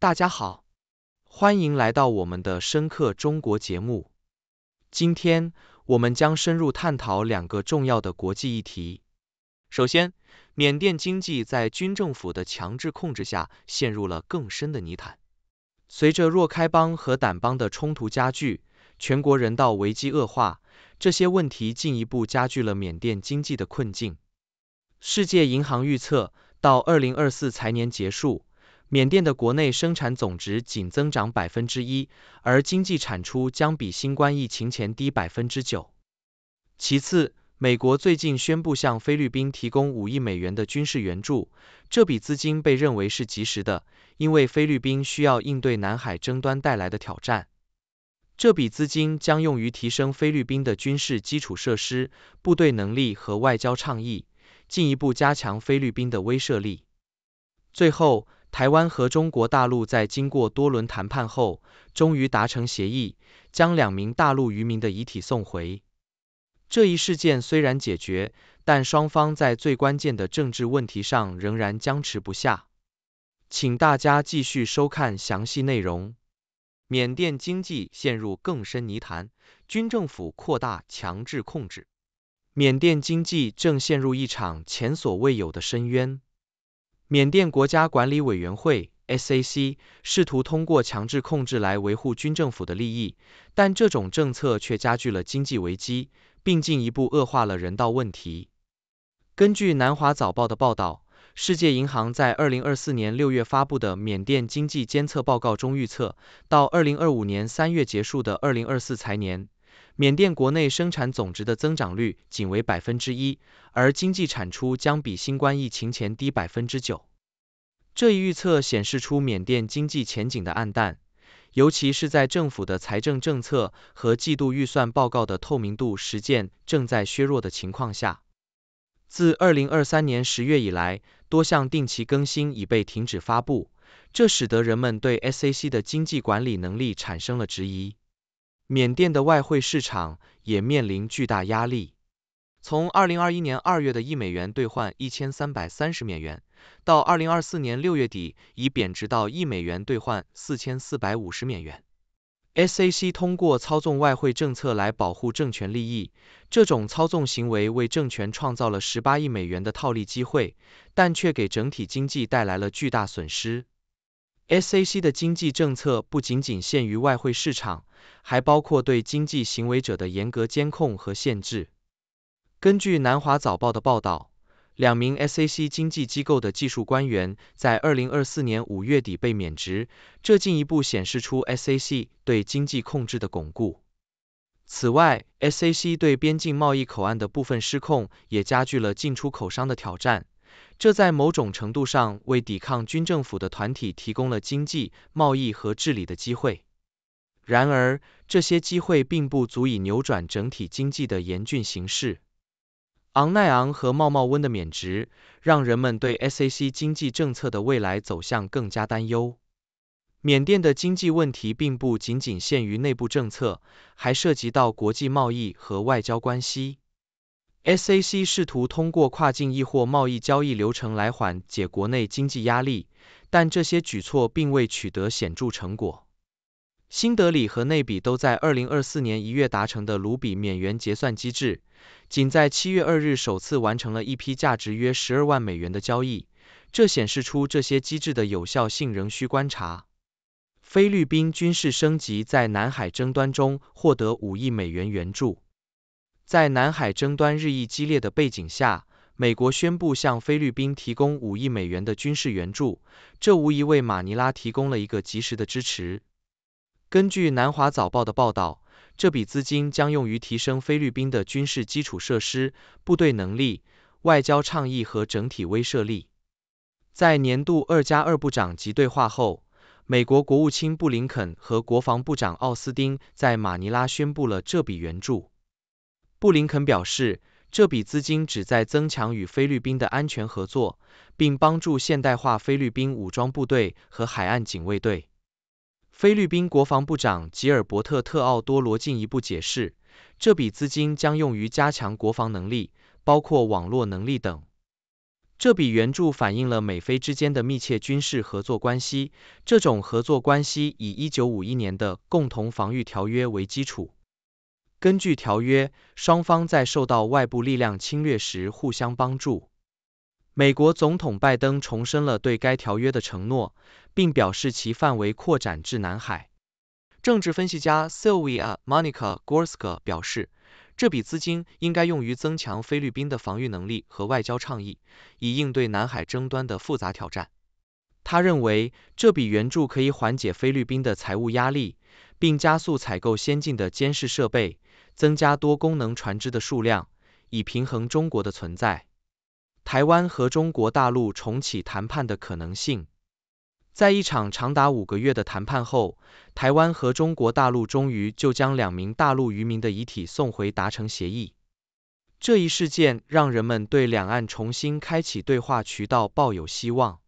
大家好，欢迎来到我们的《深刻中国》节目。今天，我们将深入探讨两个重要的国际议题。首先，缅甸经济在军政府的强制控制下陷入了更深的泥潭。随着若开邦和掸邦的冲突加剧，全国人道危机恶化，这些问题进一步加剧了缅甸经济的困境。世界银行预测，到2024财年结束。缅甸的国内生产总值仅增长百分之一，而经济产出将比新冠疫情前低百分之九。其次，美国最近宣布向菲律宾提供五亿美元的军事援助，这笔资金被认为是及时的，因为菲律宾需要应对南海争端带来的挑战。这笔资金将用于提升菲律宾的军事基础设施、部队能力和外交倡议，进一步加强菲律宾的威慑力。最后。台湾和中国大陆在经过多轮谈判后，终于达成协议，将两名大陆渔民的遗体送回。这一事件虽然解决，但双方在最关键的政治问题上仍然僵持不下。请大家继续收看详细内容。缅甸经济陷入更深泥潭，军政府扩大强制控制。缅甸经济正陷入一场前所未有的深渊。缅甸国家管理委员会 （SAC） 试图通过强制控制来维护军政府的利益，但这种政策却加剧了经济危机，并进一步恶化了人道问题。根据南华早报的报道，世界银行在2024年6月发布的缅甸经济监测报告中预测，到2025年3月结束的2024财年。缅甸国内生产总值的增长率仅为百分之一，而经济产出将比新冠疫情前低百分之九。这一预测显示出缅甸经济前景的黯淡，尤其是在政府的财政政策和季度预算报告的透明度实践正在削弱的情况下。自二零二三年十月以来，多项定期更新已被停止发布，这使得人们对 SAC 的经济管理能力产生了质疑。缅甸的外汇市场也面临巨大压力。从2021年2月的一美元兑换1330缅元，到2024年6月底已贬值到一美元兑换4450缅元。SAC 通过操纵外汇政策来保护政权利益，这种操纵行为为政权创造了18亿美元的套利机会，但却给整体经济带来了巨大损失。SAC 的经济政策不仅仅限于外汇市场。还包括对经济行为者的严格监控和限制。根据南华早报的报道，两名 SAC 经济机构的技术官员在2024年5月底被免职，这进一步显示出 SAC 对经济控制的巩固。此外，SAC 对边境贸易口岸的部分失控也加剧了进出口商的挑战，这在某种程度上为抵抗军政府的团体提供了经济、贸易和治理的机会。然而，这些机会并不足以扭转整体经济的严峻形势。昂奈昂和茂茂温的免职，让人们对 SAC 经济政策的未来走向更加担忧。缅甸的经济问题并不仅仅限于内部政策，还涉及到国际贸易和外交关系。SAC 试图通过跨境易货贸易交易流程来缓解国内经济压力，但这些举措并未取得显著成果。新德里和内比都在二零二四年一月达成的卢比缅元结算机制，仅在七月二日首次完成了一批价值约十二万美元的交易，这显示出这些机制的有效性仍需观察。菲律宾军事升级在南海争端中获得五亿美元援助。在南海争端日益激烈的背景下，美国宣布向菲律宾提供五亿美元的军事援助，这无疑为马尼拉提供了一个及时的支持。根据《南华早报》的报道，这笔资金将用于提升菲律宾的军事基础设施、部队能力、外交倡议和整体威慑力。在年度“二加二”部长级对话后，美国国务卿布林肯和国防部长奥斯汀在马尼拉宣布了这笔援助。布林肯表示，这笔资金旨在增强与菲律宾的安全合作，并帮助现代化菲律宾武装部队和海岸警卫队。菲律宾国防部长吉尔伯特·特奥多罗进一步解释，这笔资金将用于加强国防能力，包括网络能力等。这笔援助反映了美菲之间的密切军事合作关系，这种合作关系以1951年的共同防御条约为基础。根据条约，双方在受到外部力量侵略时互相帮助。美国总统拜登重申了对该条约的承诺，并表示其范围扩展至南海。政治分析家 Sylvia Monica Gorska 表示，这笔资金应该用于增强菲律宾的防御能力和外交倡议，以应对南海争端的复杂挑战。他认为，这笔援助可以缓解菲律宾的财务压力，并加速采购先进的监视设备，增加多功能船只的数量，以平衡中国的存在。台湾和中国大陆重启谈判的可能性，在一场长达五个月的谈判后，台湾和中国大陆终于就将两名大陆渔民的遗体送回达成协议。这一事件让人们对两岸重新开启对话渠道抱有希望。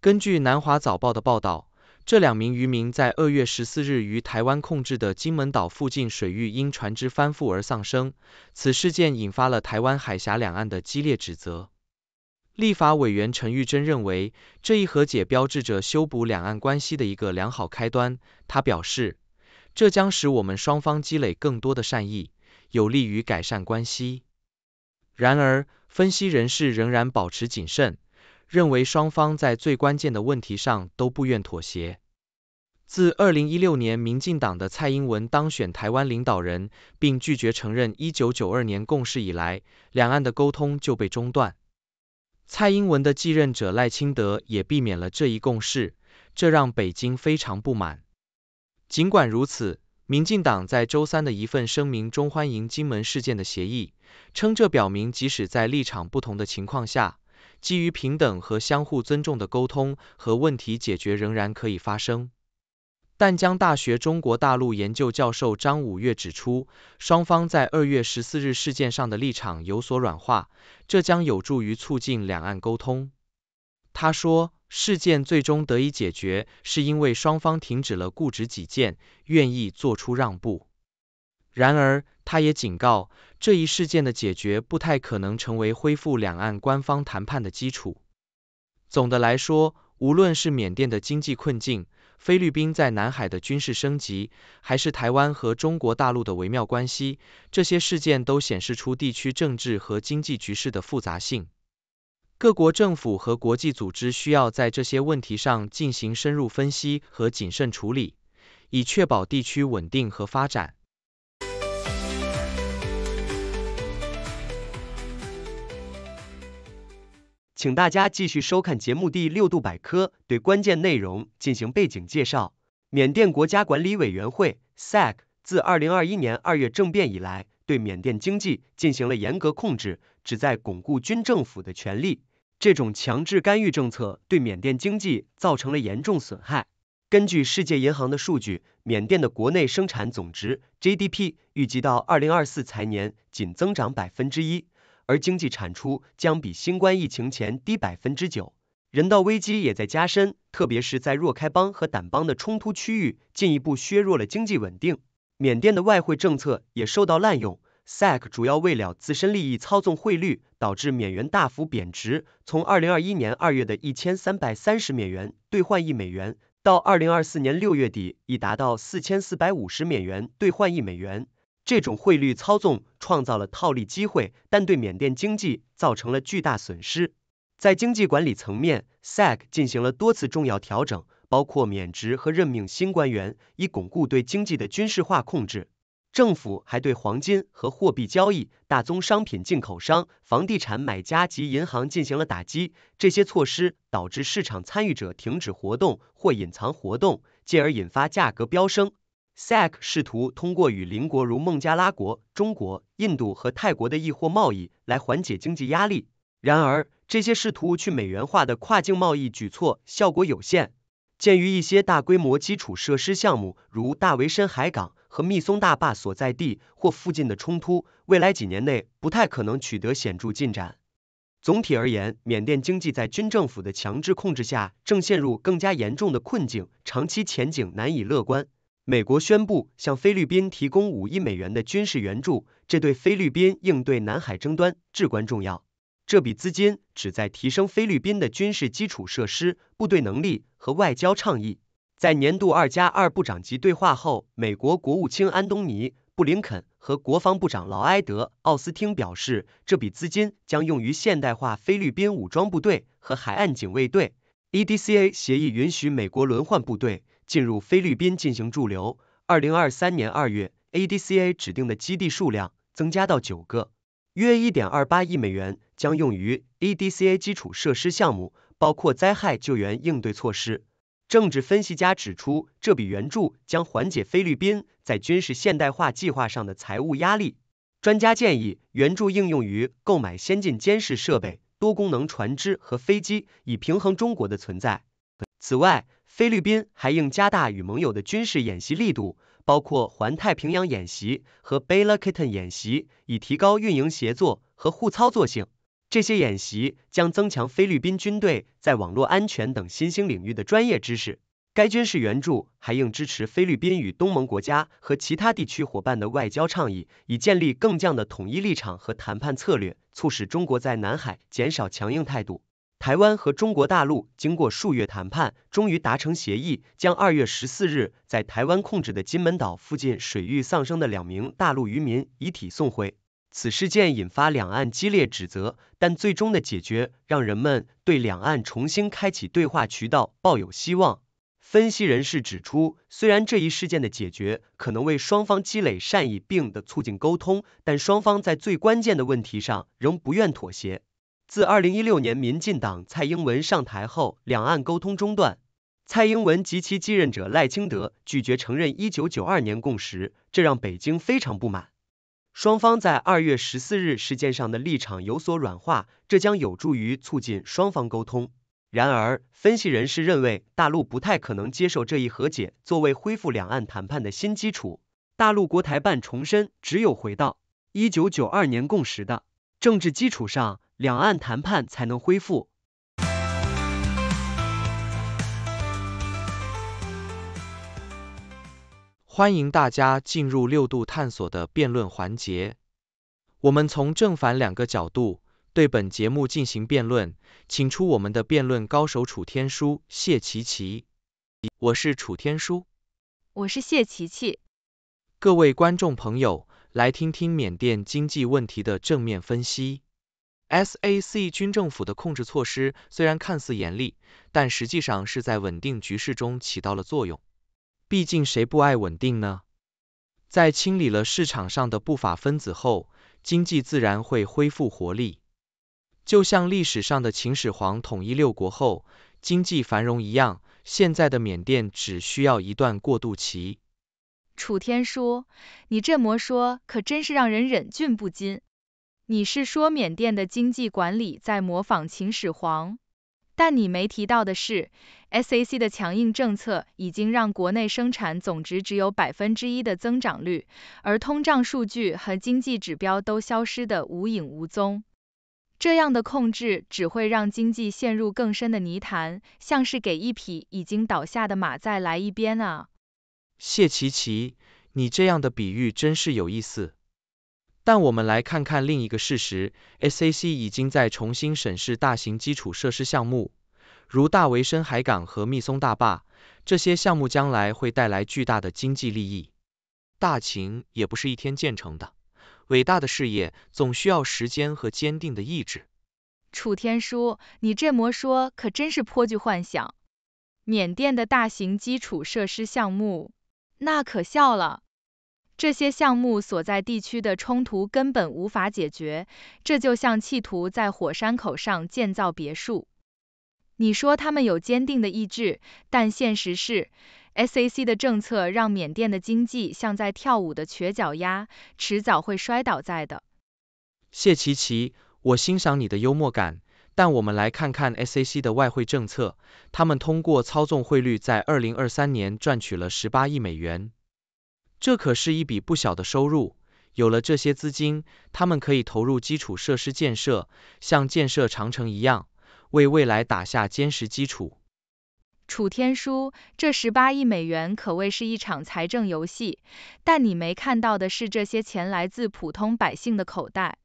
根据南华早报的报道。这两名渔民在二月十四日于台湾控制的金门岛附近水域因船只翻覆而丧生，此事件引发了台湾海峡两岸的激烈指责。立法委员陈玉珍认为，这一和解标志着修补两岸关系的一个良好开端。他表示，这将使我们双方积累更多的善意，有利于改善关系。然而，分析人士仍然保持谨慎。认为双方在最关键的问题上都不愿妥协。自2016年民进党的蔡英文当选台湾领导人，并拒绝承认1992年共识以来，两岸的沟通就被中断。蔡英文的继任者赖清德也避免了这一共识，这让北京非常不满。尽管如此，民进党在周三的一份声明中欢迎金门事件的协议，称这表明即使在立场不同的情况下。基于平等和相互尊重的沟通和问题解决仍然可以发生。淡江大学中国大陆研究教授张五岳指出，双方在二月十四日事件上的立场有所软化，这将有助于促进两岸沟通。他说，事件最终得以解决，是因为双方停止了固执己见，愿意做出让步。然而，他也警告，这一事件的解决不太可能成为恢复两岸官方谈判的基础。总的来说，无论是缅甸的经济困境、菲律宾在南海的军事升级，还是台湾和中国大陆的微妙关系，这些事件都显示出地区政治和经济局势的复杂性。各国政府和国际组织需要在这些问题上进行深入分析和谨慎处理，以确保地区稳定和发展。请大家继续收看节目《第六度百科》，对关键内容进行背景介绍。缅甸国家管理委员会 （SAC） 自二零二一年二月政变以来，对缅甸经济进行了严格控制，旨在巩固军政府的权力。这种强制干预政策对缅甸经济造成了严重损害。根据世界银行的数据，缅甸的国内生产总值 （GDP） 预计到二零二四财年仅增长百分之一。而经济产出将比新冠疫情前低百分之九，人道危机也在加深，特别是在若开邦和掸邦的冲突区域，进一步削弱了经济稳定。缅甸的外汇政策也受到滥用 s a c 主要为了自身利益操纵汇率，导致缅元大幅贬值，从二零二一年二月的一千三百三十缅元兑换一美元，到二零二四年六月底已达到四千四百五十缅元兑换一美元。这种汇率操纵创造了套利机会，但对缅甸经济造成了巨大损失。在经济管理层面，SAG 进行了多次重要调整，包括免职和任命新官员，以巩固对经济的军事化控制。政府还对黄金和货币交易、大宗商品进口商、房地产买家及银行进行了打击。这些措施导致市场参与者停止活动或隐藏活动，进而引发价格飙升。SAC 试图通过与邻国如孟加拉国、中国、印度和泰国的易货贸易来缓解经济压力，然而这些试图去美元化的跨境贸易举措效果有限。鉴于一些大规模基础设施项目，如大维深海港和密松大坝所在地或附近的冲突，未来几年内不太可能取得显著进展。总体而言，缅甸经济在军政府的强制控制下正陷入更加严重的困境，长期前景难以乐观。美国宣布向菲律宾提供五亿美元的军事援助，这对菲律宾应对南海争端至关重要。这笔资金旨在提升菲律宾的军事基础设施、部队能力和外交倡议。在年度二加二部长级对话后，美国国务卿安东尼·布林肯和国防部长劳埃德·奥斯汀表示，这笔资金将用于现代化菲律宾武装部队和海岸警卫队。EDCA 协议允许美国轮换部队。进入菲律宾进行驻留。二零二三年二月，ADCA 指定的基地数量增加到九个，约一点二八亿美元将用于 ADCA 基础设施项目，包括灾害救援应对措施。政治分析家指出，这笔援助将缓解菲律宾在军事现代化计划上的财务压力。专家建议，援助应用于购买先进监视设备、多功能船只和飞机，以平衡中国的存在。此外，菲律宾还应加大与盟友的军事演习力度，包括环太平洋演习和 b a l i k i t a n 演习，以提高运营协作和互操作性。这些演习将增强菲律宾军队在网络安全等新兴领域的专业知识。该军事援助还应支持菲律宾与东盟国家和其他地区伙伴的外交倡议，以建立更强的统一立场和谈判策略，促使中国在南海减少强硬态度。台湾和中国大陆经过数月谈判，终于达成协议，将二月十四日在台湾控制的金门岛附近水域丧生的两名大陆渔民遗体送回。此事件引发两岸激烈指责，但最终的解决，让人们对两岸重新开启对话渠道抱有希望。分析人士指出，虽然这一事件的解决可能为双方积累善意，并的促进沟通，但双方在最关键的问题上仍不愿妥协。自二零一六年民进党蔡英文上台后，两岸沟通中断。蔡英文及其继任者赖清德拒绝承认一九九二年共识，这让北京非常不满。双方在二月十四日事件上的立场有所软化，这将有助于促进双方沟通。然而，分析人士认为，大陆不太可能接受这一和解作为恢复两岸谈判的新基础。大陆国台办重申，只有回到一九九二年共识的政治基础上。两岸谈判才能恢复。欢迎大家进入六度探索的辩论环节，我们从正反两个角度对本节目进行辩论，请出我们的辩论高手楚天舒、谢琪琪。我是楚天舒，我是谢琪琪。各位观众朋友，来听听缅甸经济问题的正面分析。SAC 军政府的控制措施虽然看似严厉，但实际上是在稳定局势中起到了作用。毕竟谁不爱稳定呢？在清理了市场上的不法分子后，经济自然会恢复活力。就像历史上的秦始皇统一六国后经济繁荣一样，现在的缅甸只需要一段过渡期。楚天舒，你这么说可真是让人忍俊不禁。你是说缅甸的经济管理在模仿秦始皇？但你没提到的是，SAC 的强硬政策已经让国内生产总值只有百分之一的增长率，而通胀数据和经济指标都消失得无影无踪。这样的控制只会让经济陷入更深的泥潭，像是给一匹已经倒下的马再来一鞭啊！谢奇奇，你这样的比喻真是有意思。但我们来看看另一个事实，SAC 已经在重新审视大型基础设施项目，如大围深海港和密松大坝，这些项目将来会带来巨大的经济利益。大秦也不是一天建成的，伟大的事业总需要时间和坚定的意志。楚天舒，你这么说可真是颇具幻想。缅甸的大型基础设施项目，那可笑了。这些项目所在地区的冲突根本无法解决，这就像企图在火山口上建造别墅。你说他们有坚定的意志，但现实是，SAC 的政策让缅甸的经济像在跳舞的瘸脚鸭，迟早会摔倒在的。谢琪琪，我欣赏你的幽默感，但我们来看看 SAC 的外汇政策，他们通过操纵汇率在2023年赚取了18亿美元。这可是一笔不小的收入，有了这些资金，他们可以投入基础设施建设，像建设长城一样，为未来打下坚实基础。楚天舒，这十八亿美元可谓是一场财政游戏，但你没看到的是，这些钱来自普通百姓的口袋。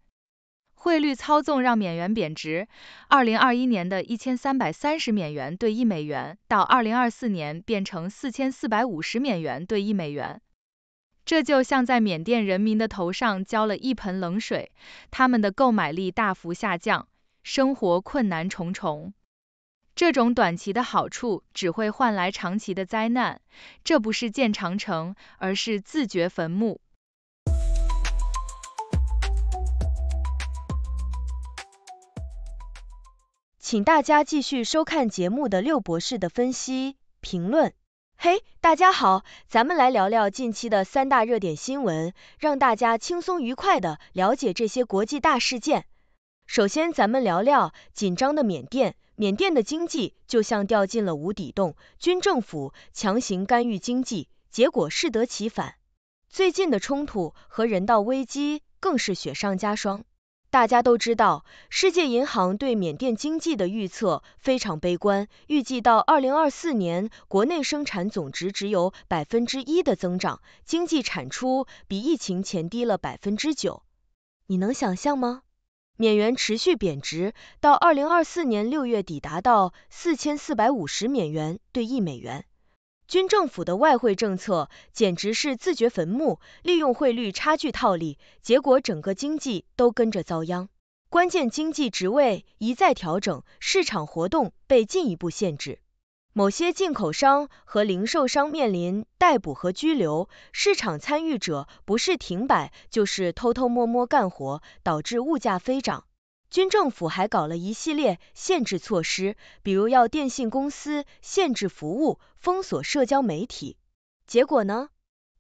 汇率操纵让美元贬值，二零二一年的一千三百三十美元兑一美元，到二零二四年变成四千四百五十美元兑一美元。这就像在缅甸人民的头上浇了一盆冷水，他们的购买力大幅下降，生活困难重重。这种短期的好处只会换来长期的灾难，这不是建长城，而是自掘坟墓。请大家继续收看节目的六博士的分析评论。嘿，大家好，咱们来聊聊近期的三大热点新闻，让大家轻松愉快的了解这些国际大事件。首先，咱们聊聊紧张的缅甸。缅甸的经济就像掉进了无底洞，军政府强行干预经济，结果适得其反。最近的冲突和人道危机更是雪上加霜。大家都知道，世界银行对缅甸经济的预测非常悲观，预计到2024年，国内生产总值只有百分之一的增长，经济产出比疫情前低了百分之九。你能想象吗？缅元持续贬值，到2024年6月底达到4450缅元兑一美元。军政府的外汇政策简直是自掘坟墓，利用汇率差距套利，结果整个经济都跟着遭殃。关键经济职位一再调整，市场活动被进一步限制，某些进口商和零售商面临逮捕和拘留，市场参与者不是停摆就是偷偷摸摸干活，导致物价飞涨。军政府还搞了一系列限制措施，比如要电信公司限制服务、封锁社交媒体。结果呢？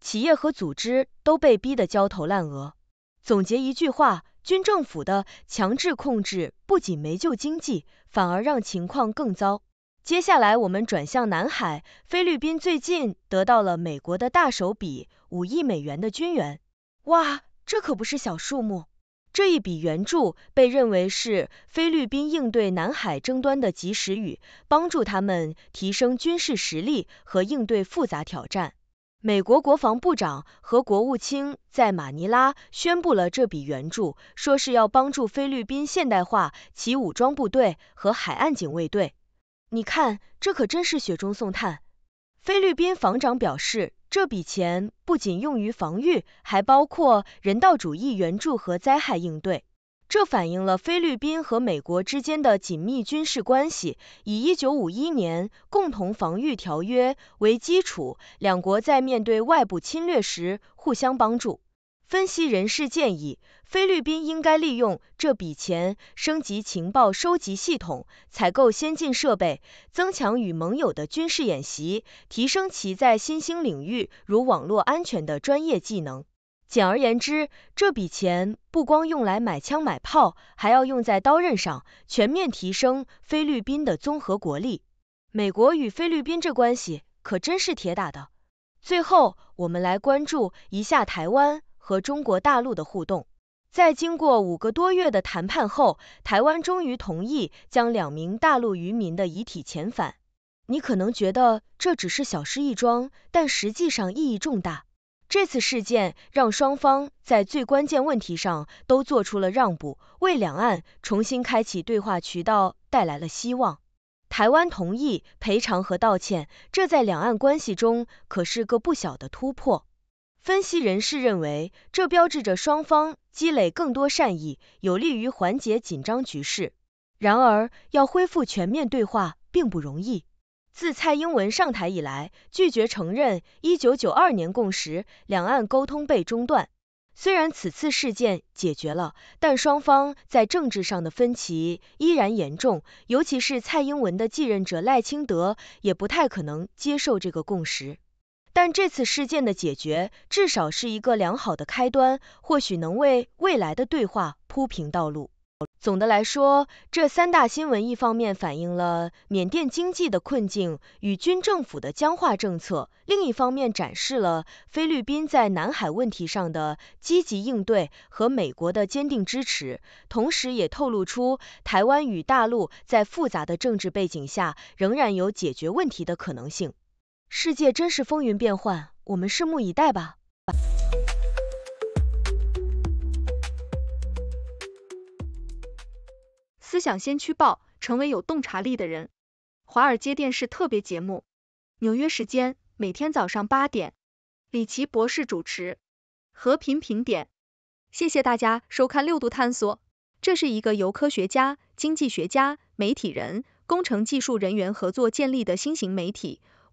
企业和组织都被逼得焦头烂额。总结一句话，军政府的强制控制不仅没救经济，反而让情况更糟。接下来我们转向南海，菲律宾最近得到了美国的大手笔——五亿美元的军援。哇，这可不是小数目。这一笔援助被认为是菲律宾应对南海争端的及时雨，帮助他们提升军事实力和应对复杂挑战。美国国防部长和国务卿在马尼拉宣布了这笔援助，说是要帮助菲律宾现代化其武装部队和海岸警卫队。你看，这可真是雪中送炭。菲律宾防长表示。这笔钱不仅用于防御，还包括人道主义援助和灾害应对。这反映了菲律宾和美国之间的紧密军事关系，以1951年共同防御条约为基础，两国在面对外部侵略时互相帮助。分析人士建议，菲律宾应该利用这笔钱升级情报收集系统，采购先进设备，增强与盟友的军事演习，提升其在新兴领域如网络安全的专业技能。简而言之，这笔钱不光用来买枪买炮，还要用在刀刃上，全面提升菲律宾的综合国力。美国与菲律宾这关系可真是铁打的。最后，我们来关注一下台湾。和中国大陆的互动，在经过五个多月的谈判后，台湾终于同意将两名大陆渔民的遗体遣返。你可能觉得这只是小事一桩，但实际上意义重大。这次事件让双方在最关键问题上都做出了让步，为两岸重新开启对话渠道带来了希望。台湾同意赔偿和道歉，这在两岸关系中可是个不小的突破。分析人士认为，这标志着双方积累更多善意，有利于缓解紧张局势。然而，要恢复全面对话并不容易。自蔡英文上台以来，拒绝承认1992年共识，两岸沟通被中断。虽然此次事件解决了，但双方在政治上的分歧依然严重，尤其是蔡英文的继任者赖清德也不太可能接受这个共识。但这次事件的解决至少是一个良好的开端，或许能为未来的对话铺平道路。总的来说，这三大新闻一方面反映了缅甸经济的困境与军政府的僵化政策，另一方面展示了菲律宾在南海问题上的积极应对和美国的坚定支持，同时也透露出台湾与大陆在复杂的政治背景下仍然有解决问题的可能性。世界真是风云变幻，我们拭目以待吧。思想先驱报，成为有洞察力的人。华尔街电视特别节目，纽约时间每天早上八点，李奇博士主持。和平评点，谢谢大家收看六度探索。这是一个由科学家、经济学家、媒体人、工程技术人员合作建立的新型媒体。